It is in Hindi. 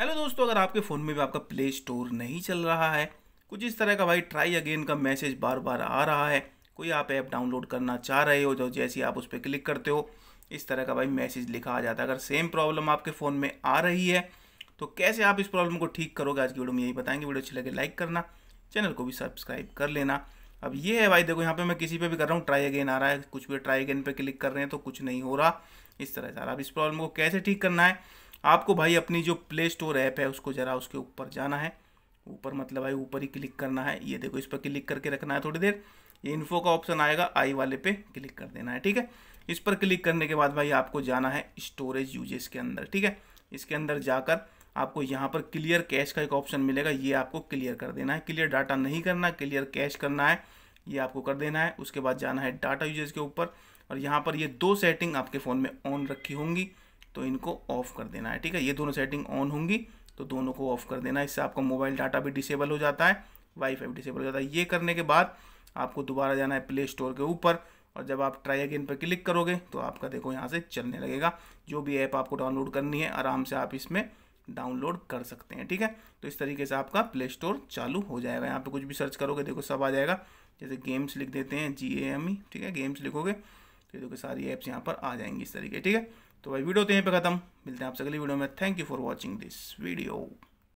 हेलो दोस्तों अगर आपके फ़ोन में भी आपका प्ले स्टोर नहीं चल रहा है कुछ इस तरह का भाई ट्राई अगेन का मैसेज बार बार आ रहा है कोई आप ऐप डाउनलोड करना चाह रहे हो तो जैसे आप उस पर क्लिक करते हो इस तरह का भाई मैसेज लिखा आ जाता है अगर सेम प्रॉब्लम आपके फ़ोन में आ रही है तो कैसे आप इस प्रॉब्लम को ठीक करोगे आज की वीडियो में यही बताएंगे वीडियो अच्छी लगे लाइक करना चैनल को भी सब्सक्राइब कर लेना अब ये है भाई देखो यहाँ पे मैं किसी पे भी कर रहा हूँ ट्राई अगेन आ रहा है कुछ भी ट्राई अगेन पे क्लिक कर रहे हैं तो कुछ नहीं हो रहा इस तरह से आप इस प्रॉब्लम को कैसे ठीक करना है आपको भाई अपनी जो प्ले स्टोर ऐप है उसको ज़रा उसके ऊपर जाना है ऊपर मतलब भाई ऊपर ही क्लिक करना है ये देखो इस पर क्लिक करके रखना है थोड़ी देर ये इन्फो का ऑप्शन आएगा आई वाले पे क्लिक कर देना है ठीक है इस पर क्लिक करने के बाद भाई आपको जाना है स्टोरेज यूजेस के अंदर ठीक है इसके अंदर जाकर आपको यहाँ पर क्लियर कैश का एक ऑप्शन मिलेगा ये आपको क्लियर कर देना है क्लियर डाटा नहीं करना क्लियर कैश करना है ये आपको कर देना है उसके बाद जाना है डाटा यूजेस के ऊपर और यहाँ पर ये दो सेटिंग आपके फ़ोन में ऑन रखी होंगी तो इनको ऑफ कर देना है ठीक है ये दोनों सेटिंग ऑन होंगी तो दोनों को ऑफ कर देना है इससे आपका मोबाइल डाटा भी डिसेबल हो जाता है वाईफाई भी डिसेबल हो जाता है ये करने के बाद आपको दोबारा जाना है प्ले स्टोर के ऊपर और जब आप ट्राई अगेन पर क्लिक करोगे तो आपका देखो यहाँ से चलने लगेगा जो भी ऐप आपको डाउनलोड करनी है आराम से आप इसमें डाउनलोड कर सकते हैं ठीक है तो इस तरीके से आपका प्ले स्टोर चालू हो जाएगा यहाँ पे कुछ भी सर्च करोगे देखो सब आ जाएगा जैसे गेम्स लिख देते हैं जी ए एम ई ठीक है गेम्स लिखोगे तो देखो सारी ऐप्स यहाँ पर आ जाएंगी इस तरीके ठीक है तो भाई वीडियो तो यहीं पे ख़त्म मिलते हैं आपसे अगली वीडियो में thank you for watching this video